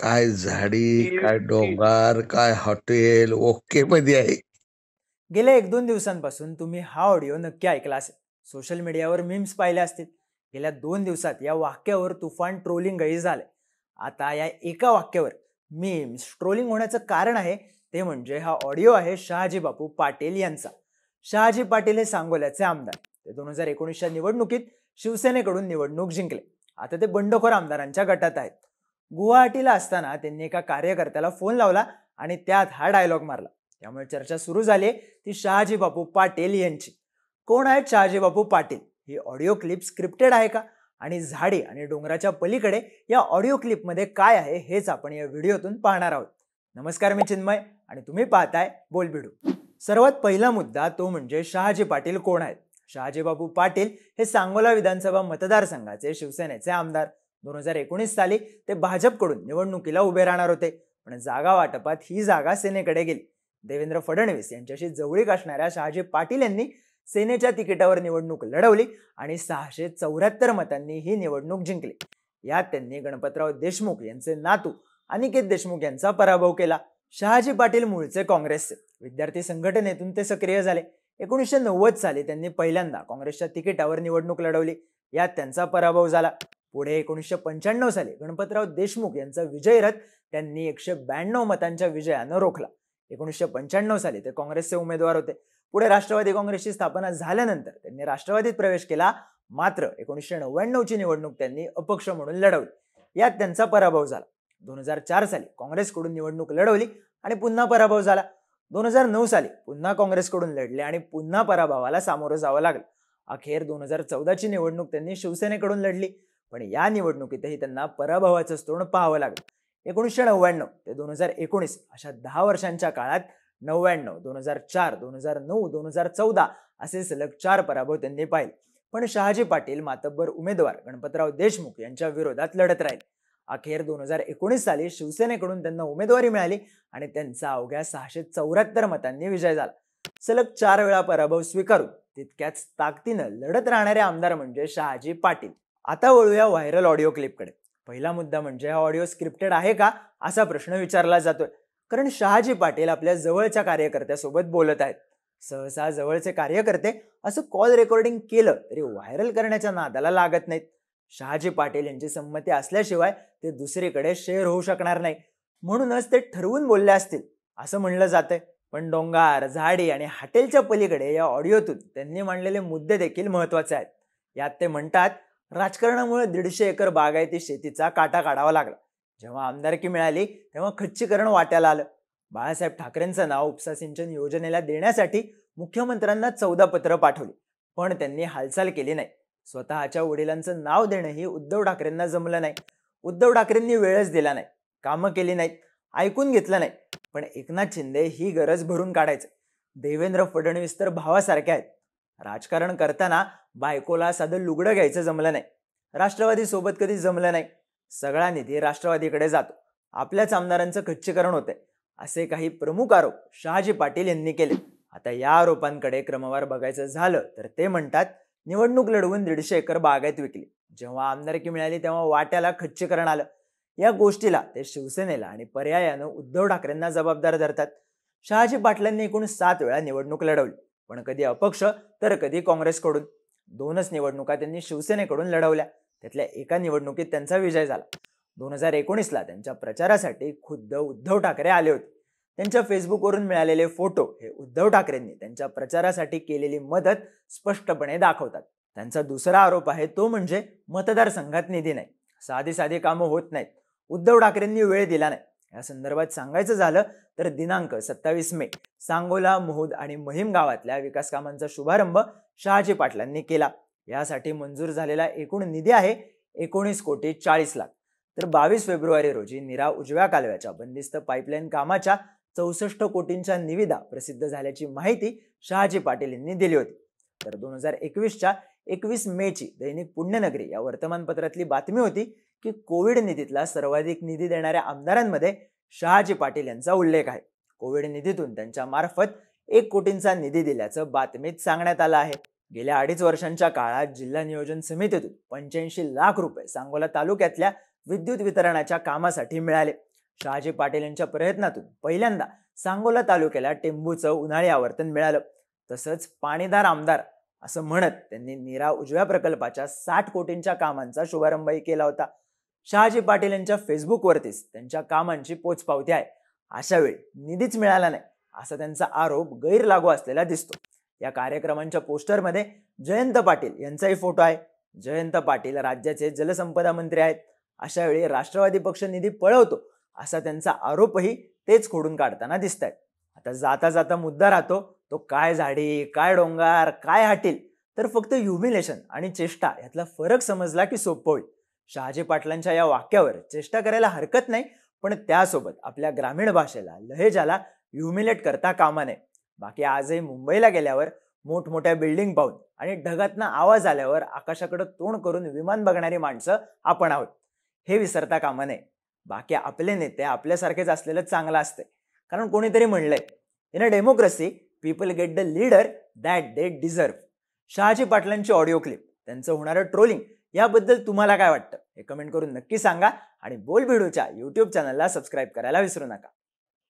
काय झाडी काय डोंगर काय हॉटेल ओके मध्ये आहे गेल्या एक दोन दिवसांपासून तुम्ही हा ऑडिओ नक्की ऐकला असेल सोशल मीडियावर मीम्स पाहिल्या असतील गेल्या दोन दिवसात या वाक्यावर तुफान ट्रोलिंग झालंय आता या एका वाक्यावर मीम्स ट्रोलिंग होण्याचं कारण आहे ते म्हणजे हा ऑडिओ आहे शहाजी बापू पाटील यांचा शहाजी पाटील हे सांगोल्याचे आमदार ते दोन हजार एकोणीसच्या निवडणुकीत शिवसेनेकडून निवडणूक जिंकले आता ते बंडखोर आमदारांच्या गटात आहेत गुवाहाटीला असताना त्यांनी एका कार्यकर्त्याला फोन लावला आणि त्यात हा डायलॉग मारला त्यामुळे चर्चा सुरू झाली ती शहाजी बापू पाटील यांची कोण आहेत शहाजी बापू पाटील ही ऑडिओ क्लिप स्क्रिप्टेड आहे का आणि झाडे आणि डोंगराच्या पलीकडे या ऑडिओ क्लिपमध्ये काय आहे हेच आपण या व्हिडिओतून पाहणार आहोत नमस्कार मी चिन्मय आणि तुम्ही पाहताय बोलबिडू सर्वात पहिला मुद्दा तो म्हणजे शहाजी पाटील कोण आहेत शहाजीबाबू पाटील हे सांगोला विधानसभा मतदारसंघाचे शिवसेनेचे आमदार दोन हजार एकोणीस साली ते भाजपकडून निवडणुकीला उभे राहणार होते पण जागा वाटपात ही जागा सेनेकडे गेली देवेंद्र फडणवीस यांच्याशी जवळीक असणाऱ्या शहाजी पाटील यांनी सेनेच्या तिकिटावर निवडणूक लढवली आणि सहाशे चौऱ्याहत्तर मतांनी ही निवडणूक जिंकली यात त्यांनी गणपतराव देशमुख यांचे नातू अनिकेत देशमुख यांचा पराभव केला शहाजी पाटील मूळचे काँग्रेसचे विद्यार्थी संघटनेतून ते सक्रिय झाले एकोणीसशे नव्वद साली त्यांनी पहिल्यांदा काँग्रेसच्या तिकिटावर निवडणूक लढवली यात त्यांचा पराभव झाला पुढे एकोणीसशे पंच्याण्णव साली गणपतराव देशमुख यांचा विजयरथ त्यांनी एकशे ब्याण्णव मतांच्या विजयानं रोखला एकोणीसशे पंच्याण्णव साली ते काँग्रेसचे उमेदवार होते पुढे राष्ट्रवादी काँग्रेसची स्थापना झाल्यानंतर त्यांनी राष्ट्रवादीत प्रवेश केला मात्र एकोणीसशे नव्याण्णवची निवडणूक त्यांनी अपक्ष म्हणून लढवली यात त्यांचा पराभव झाला दोन हजार चार साली काँग्रेसकडून निवडणूक लढवली आणि पुन्हा पराभव झाला दोन हजार नऊ साली पुन्हा काँग्रेसकडून लढले आणि पुन्हा पराभवाला सामोरं जावं लागलं अखेर दोन हजार चौदाची निवडणूक त्यांनी शिवसेनेकडून लढली पण या निवडणुकीतही त्यांना पराभवाचं तोंड पाहावं लागलं एकोणीसशे नव्याण्णव ते दोन हजार एकोणीस अशा दहा वर्षांच्या काळात नव्याण्णव दोन हजार चार दोन हजार नऊ दोन हजार चौदा असे सलग चार पराभव त्यांनी पाहिले पण शहाजी पाटील मातब्बर उमेदवार गणपतराव देशमुख यांच्या विरोधात लढत राहिले अखेर दोन हजार एकोणीस साली शिवसेनेकडून त्यांना उमेदवारी मिळाली आणि त्यांचा अवघ्या सहाशे चौऱ्याहत्तर मतांनी विजय झाला सलग चार वेळा पराभव स्वीकारून तितक्याच ताकदीनं लढत राहणारे आमदार म्हणजे शहाजी पाटील आता वळूया व्हायरल ऑडिओ क्लिपकडे पहिला मुद्दा म्हणजे हा ऑडिओ स्क्रिप्टेड आहे का असा प्रश्न विचारला जातोय कारण शहाजी पाटील आपल्या जवळच्या कार्यकर्त्यासोबत बोलत आहेत सहसा जवळचे कार्यकर्ते असं कॉल रेकॉर्डिंग केलं तरी व्हायरल करण्याच्या नादाला लागत नाहीत शहाजी पाटील यांची संमती असल्याशिवाय ते दुसरीकडे शेअर होऊ शकणार नाही म्हणूनच ते ठरवून बोलले असतील असं म्हणलं जातंय पण डोंगार झाडी आणि हॉटेलच्या पलीकडे या ऑडिओतून त्यांनी मांडलेले मुद्दे देखील महत्वाचे आहेत यात ते म्हणतात राजकारणामुळे दीडशे एकर बागायती शेतीचा काटा काढावा लागला जेव्हा आमदारकी मिळाली तेव्हा खच्चीकरण वाट्याला आलं बाळासाहेब ठाकरेंचं नाव उपसा सिंचन योजनेला देण्यासाठी मुख्यमंत्र्यांना चौदा पत्र पाठवली पण त्यांनी हालचाल केली नाही स्वतःच्या वडिलांचं नाव देणंही उद्धव ठाकरेंना जमलं नाही उद्धव ठाकरेंनी वेळच दिला नाही कामं केली नाहीत ऐकून घेतलं नाही पण एकनाथ शिंदे ही गरज भरून काढायचं देवेंद्र फडणवीस तर भावासारखे आहेत राजकारण करताना बायकोला साधं लुगडं घ्यायचं जमलं नाही राष्ट्रवादीसोबत कधी जमलं नाही सगळा निधी राष्ट्रवादीकडे जातो आपल्याच आमदारांचं खच्चीकरण होतंय असे काही प्रमुख आरोप शहाजी पाटील यांनी केले आता या आरोपांकडे क्रमवार बघायचं झालं तर ते म्हणतात निवडणूक लढवून दीडशे एकर बागायत विकली जेव्हा आमदारकी मिळाली तेव्हा वाट्याला खच्चीकरण आलं या गोष्टीला ते शिवसेनेला आणि पर्यायानं उद्धव ठाकरेंना जबाबदार धरतात शहाजी पाटलांनी एकूण सात वेळा निवडणूक लढवली पण कधी अपक्ष तर कधी काँग्रेसकडून दोनच निवडणुका त्यांनी शिवसेनेकडून लढवल्या त्यातल्या एका निवडणुकीत त्यांचा विजय झाला दोन हजार एकोणीसला त्यांच्या प्रचारासाठी खुद्द उद्धव ठाकरे आले होते त्यांच्या फेसबुकवरून मिळालेले फोटो हे उद्धव ठाकरेंनी त्यांच्या प्रचारासाठी केलेली मदत स्पष्टपणे दाखवतात त्यांचा दुसरा आरोप आहे तो म्हणजे मतदारसंघात निधी नाही साधी साधी कामं होत नाहीत उद्धव ठाकरेंनी वेळ दिला नाही या संदर्भात सांगायचं झालं तर दिनांक सत्तावीस मे सांगोला मोहोद आणि महिम गावातल्या विकास कामांचा शुभारंभ शहाजी पाटलांनी केला यासाठी मंजूर झालेला एकूण निधी आहे एकोणीस कोटी चाळीस लाख तर बावीस फेब्रुवारी रोजी निरा उजव्या कालव्याच्या बंदिस्त पाईपलाईन कामाच्या चौसष्ट कोटींच्या निविदा प्रसिद्ध झाल्याची माहिती शहाजी पाटील यांनी दिली होती तर दोन हजार एकवीसच्या एकवीस मेची दैनिक पुण्यनगरी या वर्तमानपत्रातली बातमी होती की कोविड निधीतला सर्वाधिक निधी देणाऱ्या आमदारांमध्ये शहाजी पाटील यांचा उल्लेख आहे कोविड निधीतून त्यांच्या मार्फत एक कोटींचा निधी दिल्याचं बातमीत सांगण्यात आलं आहे गेल्या अडीच वर्षांच्या काळात जिल्हा नियोजन समितीतून पंच्याऐंशी लाख रुपये सांगोला तालुक्यातल्या विद्युत वितरणाच्या कामासाठी मिळाले शहाजी पाटील यांच्या प्रयत्नातून पहिल्यांदा सांगोला तालुक्याला टेंबूचं उन्हाळी आवर्तन मिळालं तसंच पाणीदार आमदार असं म्हणत त्यांनी नीरा उजव्या प्रकल्पाच्या साठ कोटींच्या कामांचा शुभारंभही केला होता शहाजी पाटील यांच्या फेसबुकवरतीच त्यांच्या कामांची पोचपावती आहे अशा वेळी निधीच मिळाला नाही असा त्यांचा आरोप गैर लागू असलेला दिसतो या कार्यक्रमांच्या पोस्टरमध्ये जयंत पाटील यांचाही फोटो आहे जयंत पाटील राज्याचे जलसंपदा मंत्री आहेत अशा वेळी राष्ट्रवादी पक्ष निधी पळवतो असा त्यांचा आरोपही तेच खोडून काढताना दिसत आहेत आता जाता जाता मुद्दा राहतो तो काय झाडी काय डोंगार काय हाटील तर फक्त ह्युमिलेशन आणि चेष्टा यातला फरक समजला की सोपं होईल शहाजी पाटलांच्या या वाक्यावर चेष्टा करायला हरकत नाही पण त्यासोबत आपल्या ग्रामीण भाषेला लहेजाला ह्युमिलेट करता कामा नये बाकी आजही मुंबईला गेल्यावर मोठमोठ्या बिल्डिंग पाहून आणि ढगातनं आवाज आल्यावर आकाशाकडे तोंड करून विमान बघणारी माणसं आपण आहोत हे विसरता कामा नये बाकी आपले नेते आपल्यासारखेच असलेलं चांगलं असते कारण कोणीतरी म्हणलंय in a democracy people get the leader that they deserve Shahaji पाटलांची ऑडिओ क्लिप त्यांचं होणारं ट्रोलिंग याबद्दल तुम्हाला काय वाटतं हे कमेंट करून नक्की सांगा आणि बोल व्हिडिओच्या यूट्यूब चॅनलला सबस्क्राईब करायला विसरू नका